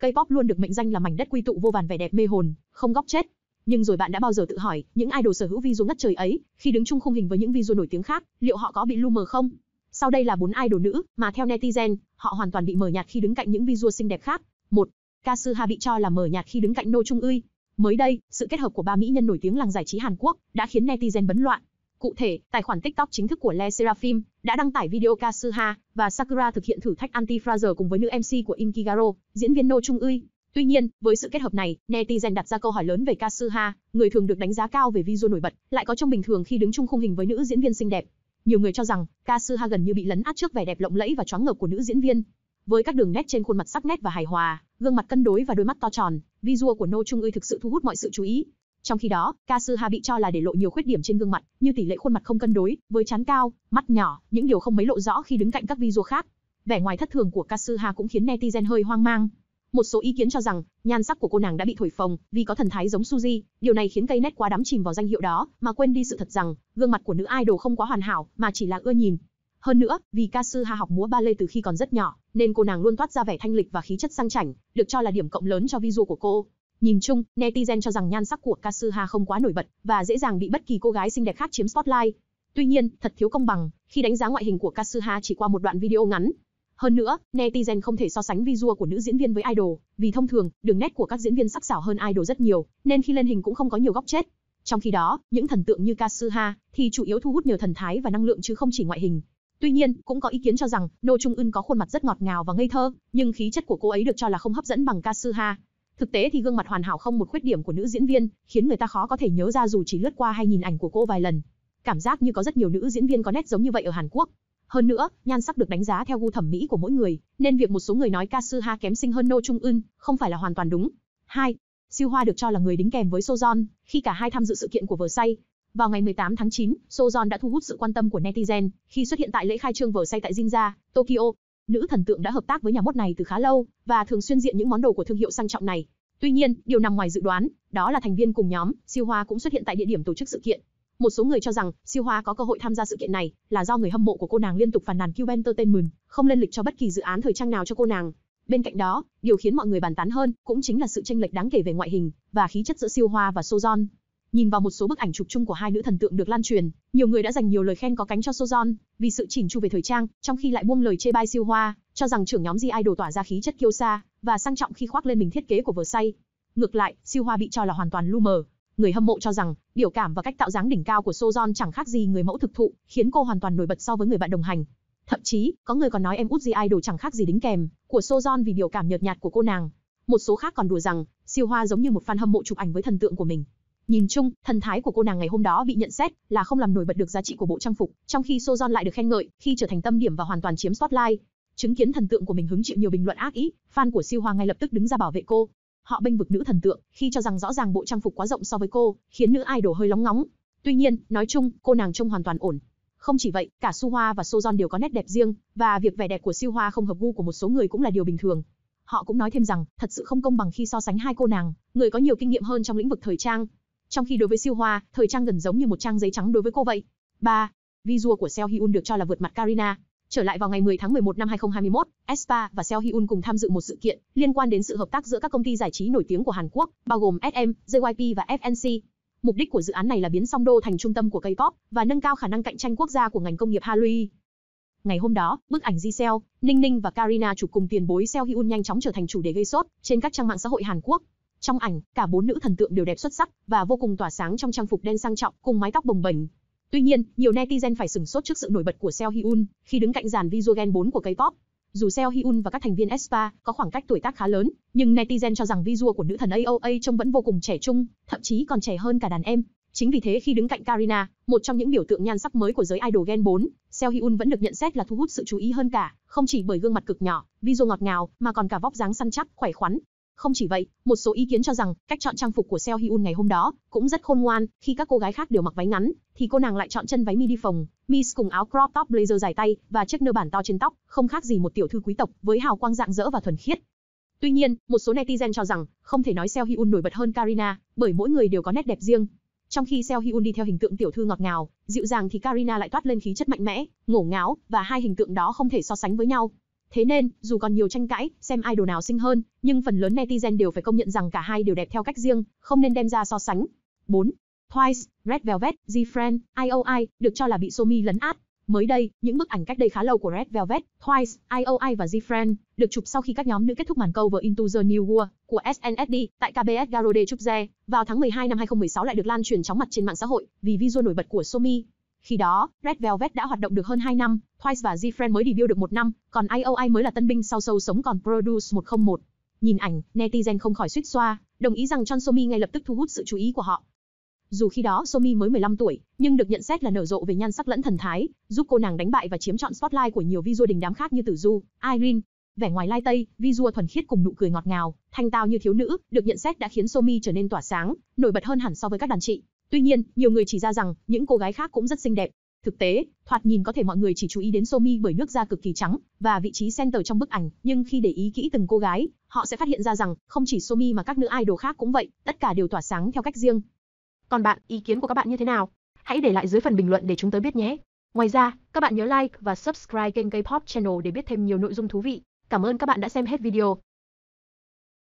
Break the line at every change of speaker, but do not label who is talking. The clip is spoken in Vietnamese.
Cây pop luôn được mệnh danh là mảnh đất quy tụ vô vàn vẻ đẹp mê hồn, không góc chết. Nhưng rồi bạn đã bao giờ tự hỏi, những idol sở hữu visual ngất trời ấy, khi đứng chung khung hình với những visual nổi tiếng khác, liệu họ có bị lu mờ không? Sau đây là bốn idol nữ mà theo netizen, họ hoàn toàn bị mờ nhạt khi đứng cạnh những visual xinh đẹp khác. Một, Kasuha bị cho là mờ nhạt khi đứng cạnh Noh Chung Uy. Mới đây, sự kết hợp của ba mỹ nhân nổi tiếng làng giải trí Hàn Quốc đã khiến netizen bấn loạn. Cụ thể, tài khoản TikTok chính thức của Le Seraphim đã đăng tải video Kasuha và Sakura thực hiện thử thách anti-fraser cùng với nữ MC của Inkigaro, diễn viên No Trung Uy. Tuy nhiên, với sự kết hợp này, netizen đặt ra câu hỏi lớn về Kasuha, người thường được đánh giá cao về visual nổi bật, lại có trong bình thường khi đứng chung khung hình với nữ diễn viên xinh đẹp. Nhiều người cho rằng, Kasuha gần như bị lấn át trước vẻ đẹp lộng lẫy và choáng ngợp của nữ diễn viên. Với các đường nét trên khuôn mặt sắc nét và hài hòa, gương mặt cân đối và đôi mắt to tròn, visual của No Trung Uy thực sự thu hút mọi sự chú ý. Trong khi đó, Kasuha bị cho là để lộ nhiều khuyết điểm trên gương mặt, như tỷ lệ khuôn mặt không cân đối, với trán cao, mắt nhỏ, những điều không mấy lộ rõ khi đứng cạnh các visual khác. Vẻ ngoài thất thường của Kasuha cũng khiến netizen hơi hoang mang. Một số ý kiến cho rằng, nhan sắc của cô nàng đã bị thổi phồng vì có thần thái giống Suzy, điều này khiến cây nét quá đắm chìm vào danh hiệu đó, mà quên đi sự thật rằng, gương mặt của nữ idol không quá hoàn hảo, mà chỉ là ưa nhìn. Hơn nữa, vì Kasuha học múa ballet từ khi còn rất nhỏ, nên cô nàng luôn toát ra vẻ thanh lịch và khí chất sang chảnh, được cho là điểm cộng lớn cho visual của cô. Nhìn chung, netizen cho rằng nhan sắc của Kasuha không quá nổi bật và dễ dàng bị bất kỳ cô gái xinh đẹp khác chiếm spotlight. Tuy nhiên, thật thiếu công bằng khi đánh giá ngoại hình của Kasuha chỉ qua một đoạn video ngắn. Hơn nữa, netizen không thể so sánh visual của nữ diễn viên với idol, vì thông thường, đường nét của các diễn viên sắc sảo hơn idol rất nhiều, nên khi lên hình cũng không có nhiều góc chết. Trong khi đó, những thần tượng như Kasuha thì chủ yếu thu hút nhờ thần thái và năng lượng chứ không chỉ ngoại hình. Tuy nhiên, cũng có ý kiến cho rằng, Nô Trung Ưn có khuôn mặt rất ngọt ngào và ngây thơ, nhưng khí chất của cô ấy được cho là không hấp dẫn bằng Kasuha. Thực tế thì gương mặt hoàn hảo không một khuyết điểm của nữ diễn viên, khiến người ta khó có thể nhớ ra dù chỉ lướt qua hay nhìn ảnh của cô vài lần. Cảm giác như có rất nhiều nữ diễn viên có nét giống như vậy ở Hàn Quốc. Hơn nữa, nhan sắc được đánh giá theo gu thẩm mỹ của mỗi người, nên việc một số người nói ca sư Ha kém xinh hơn Nô Trung Ưn không phải là hoàn toàn đúng. 2. Siêu Hoa được cho là người đính kèm với Sojon khi cả hai tham dự sự kiện của Versailles. Vào ngày 18 tháng 9, Sojon đã thu hút sự quan tâm của netizen khi xuất hiện tại lễ khai trương Versailles tại Jinja, Tokyo. Nữ thần tượng đã hợp tác với nhà mốt này từ khá lâu và thường xuyên diện những món đồ của thương hiệu sang trọng này. Tuy nhiên, điều nằm ngoài dự đoán, đó là thành viên cùng nhóm, Siêu Hoa cũng xuất hiện tại địa điểm tổ chức sự kiện. Một số người cho rằng Siêu Hoa có cơ hội tham gia sự kiện này là do người hâm mộ của cô nàng liên tục phàn nàn Cube Entertainment không lên lịch cho bất kỳ dự án thời trang nào cho cô nàng. Bên cạnh đó, điều khiến mọi người bàn tán hơn cũng chính là sự chênh lệch đáng kể về ngoại hình và khí chất giữa Siêu Hoa và Sojon. Nhìn vào một số bức ảnh chụp chung của hai nữ thần tượng được lan truyền, nhiều người đã dành nhiều lời khen có cánh cho Sojon vì sự chỉnh chu về thời trang, trong khi lại buông lời chê bai Siêu Hoa, cho rằng trưởng nhóm G Idol tỏa ra khí chất kiêu sa, và sang trọng khi khoác lên mình thiết kế của Versailles. Ngược lại, siêu hoa bị cho là hoàn toàn lu mờ. Người hâm mộ cho rằng, biểu cảm và cách tạo dáng đỉnh cao của Sozon chẳng khác gì người mẫu thực thụ, khiến cô hoàn toàn nổi bật so với người bạn đồng hành. Thậm chí, có người còn nói em út gì idol chẳng khác gì đính kèm của Sozon vì biểu cảm nhợt nhạt của cô nàng. Một số khác còn đùa rằng, siêu hoa giống như một fan hâm mộ chụp ảnh với thần tượng của mình. Nhìn chung, thần thái của cô nàng ngày hôm đó bị nhận xét là không làm nổi bật được giá trị của bộ trang phục, trong khi Sozon lại được khen ngợi khi trở thành tâm điểm và hoàn toàn chiếm spotlight. Chứng kiến thần tượng của mình hứng chịu nhiều bình luận ác ý, fan của Siêu Hoa ngay lập tức đứng ra bảo vệ cô. Họ bênh vực nữ thần tượng, khi cho rằng rõ ràng bộ trang phục quá rộng so với cô, khiến nữ idol hơi lóng ngóng. Tuy nhiên, nói chung, cô nàng trông hoàn toàn ổn. Không chỉ vậy, cả Su Hoa và Sojin đều có nét đẹp riêng, và việc vẻ đẹp của Siêu Hoa không hợp gu của một số người cũng là điều bình thường. Họ cũng nói thêm rằng, thật sự không công bằng khi so sánh hai cô nàng, người có nhiều kinh nghiệm hơn trong lĩnh vực thời trang. Trong khi đối với Siêu Hoa, thời trang gần giống như một trang giấy trắng đối với cô vậy. 3. Visual của Seo Hyun được cho là vượt mặt Karina. Trở lại vào ngày 10 tháng 11 năm 2021, Espa và Seo Hyun cùng tham dự một sự kiện liên quan đến sự hợp tác giữa các công ty giải trí nổi tiếng của Hàn Quốc, bao gồm SM, JYP và FNC. Mục đích của dự án này là biến Songdo thành trung tâm của K-pop và nâng cao khả năng cạnh tranh quốc gia của ngành công nghiệp Hallyu. Ngày hôm đó, bức ảnh Giselle, Ninh Ninh và Karina chụp cùng tiền bối Seo Hyun nhanh chóng trở thành chủ đề gây sốt trên các trang mạng xã hội Hàn Quốc. Trong ảnh, cả bốn nữ thần tượng đều đẹp xuất sắc và vô cùng tỏa sáng trong trang phục đen sang trọng cùng mái tóc bồng bềnh. Tuy nhiên, nhiều netizen phải sửng sốt trước sự nổi bật của Seo Hyun khi đứng cạnh dàn video Gen 4 của K-pop. Dù Seo Hyun và các thành viên Aespa có khoảng cách tuổi tác khá lớn, nhưng netizen cho rằng visual của nữ thần AOA trông vẫn vô cùng trẻ trung, thậm chí còn trẻ hơn cả đàn em. Chính vì thế khi đứng cạnh Karina, một trong những biểu tượng nhan sắc mới của giới idol Gen 4, Seo Hyun vẫn được nhận xét là thu hút sự chú ý hơn cả, không chỉ bởi gương mặt cực nhỏ, visual ngọt ngào, mà còn cả vóc dáng săn chắc, khỏe khoắn. Không chỉ vậy, một số ý kiến cho rằng, cách chọn trang phục của Seo Hyun ngày hôm đó cũng rất khôn ngoan, khi các cô gái khác đều mặc váy ngắn, thì cô nàng lại chọn chân váy midi phồng, Miss cùng áo crop top blazer dài tay và chiếc nơ bản to trên tóc, không khác gì một tiểu thư quý tộc với hào quang rạng rỡ và thuần khiết. Tuy nhiên, một số netizen cho rằng, không thể nói Seo Hyun nổi bật hơn Karina, bởi mỗi người đều có nét đẹp riêng. Trong khi Seo Hyun đi theo hình tượng tiểu thư ngọt ngào, dịu dàng thì Karina lại toát lên khí chất mạnh mẽ, ngổ ngáo và hai hình tượng đó không thể so sánh với nhau. Thế nên, dù còn nhiều tranh cãi, xem idol nào xinh hơn, nhưng phần lớn netizen đều phải công nhận rằng cả hai đều đẹp theo cách riêng, không nên đem ra so sánh. 4. Twice, Red Velvet, GFriend, IOI được cho là bị Somi lấn át. Mới đây, những bức ảnh cách đây khá lâu của Red Velvet, Twice, IOI và GFriend được chụp sau khi các nhóm nữ kết thúc màn câu với Into the New World của SNSD tại KBS Garode Trúc Vào tháng 12 năm 2016 lại được lan truyền chóng mặt trên mạng xã hội vì video nổi bật của Somi. Khi đó, Red Velvet đã hoạt động được hơn 2 năm, Twice và Zfriend mới debut được 1 năm, còn IOI mới là tân binh sau sâu sống còn Produce 101. Nhìn ảnh, netizen không khỏi suýt xoa, đồng ý rằng Chon Somi ngay lập tức thu hút sự chú ý của họ. Dù khi đó Somi mới 15 tuổi, nhưng được nhận xét là nở rộ về nhan sắc lẫn thần thái, giúp cô nàng đánh bại và chiếm trọn spotlight của nhiều visual đình đám khác như Tử Du, Irene. Vẻ ngoài lai tây, visual thuần khiết cùng nụ cười ngọt ngào, thanh tao như thiếu nữ, được nhận xét đã khiến Somi trở nên tỏa sáng, nổi bật hơn hẳn so với các đàn chị. Tuy nhiên, nhiều người chỉ ra rằng những cô gái khác cũng rất xinh đẹp. Thực tế, thoạt nhìn có thể mọi người chỉ chú ý đến Somi bởi nước da cực kỳ trắng và vị trí center trong bức ảnh, nhưng khi để ý kỹ từng cô gái, họ sẽ phát hiện ra rằng không chỉ Somi mà các nữ idol khác cũng vậy, tất cả đều tỏa sáng theo cách riêng. Còn bạn, ý kiến của các bạn như thế nào? Hãy để lại dưới phần bình luận để chúng tôi biết nhé. Ngoài ra, các bạn nhớ like và subscribe kênh K-pop Channel để biết thêm nhiều nội dung thú vị. Cảm ơn các bạn đã xem hết video.